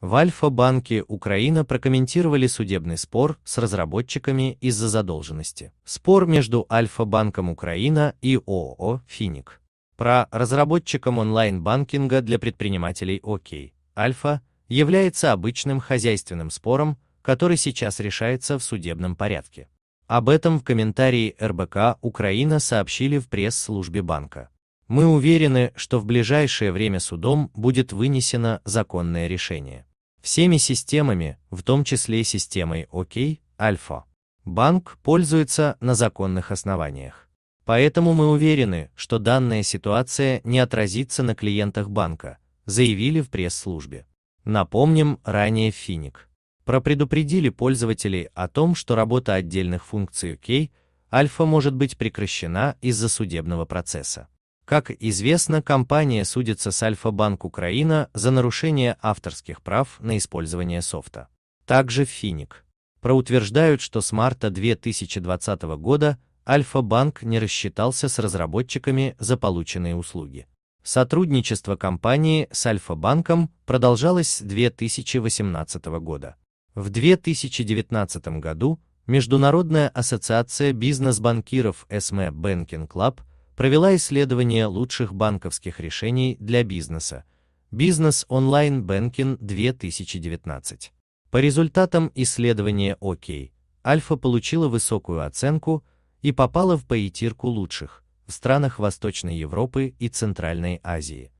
В Альфа-банке Украина прокомментировали судебный спор с разработчиками из-за задолженности. Спор между Альфа-банком Украина и ООО «Финик». Про разработчиком онлайн-банкинга для предпринимателей ОК. Альфа является обычным хозяйственным спором, который сейчас решается в судебном порядке. Об этом в комментарии РБК Украина сообщили в пресс-службе банка. Мы уверены, что в ближайшее время судом будет вынесено законное решение всеми системами, в том числе системой ОК, Альфа. Банк пользуется на законных основаниях. Поэтому мы уверены, что данная ситуация не отразится на клиентах банка, заявили в пресс-службе. Напомним ранее Финик. Про предупредили пользователей о том, что работа отдельных функций ОК, Альфа может быть прекращена из-за судебного процесса. Как известно, компания судится с Альфа-Банк Украина за нарушение авторских прав на использование софта. Также Финик проутверждают, что с марта 2020 года Альфа-Банк не рассчитался с разработчиками за полученные услуги. Сотрудничество компании с Альфа-Банком продолжалось с 2018 года. В 2019 году Международная ассоциация бизнес-банкиров СМ эм э Banking Club провела исследование лучших банковских решений для бизнеса «Бизнес онлайн Бэнкин 2019». По результатам исследования ОК, Альфа получила высокую оценку и попала в поэтирку лучших в странах Восточной Европы и Центральной Азии.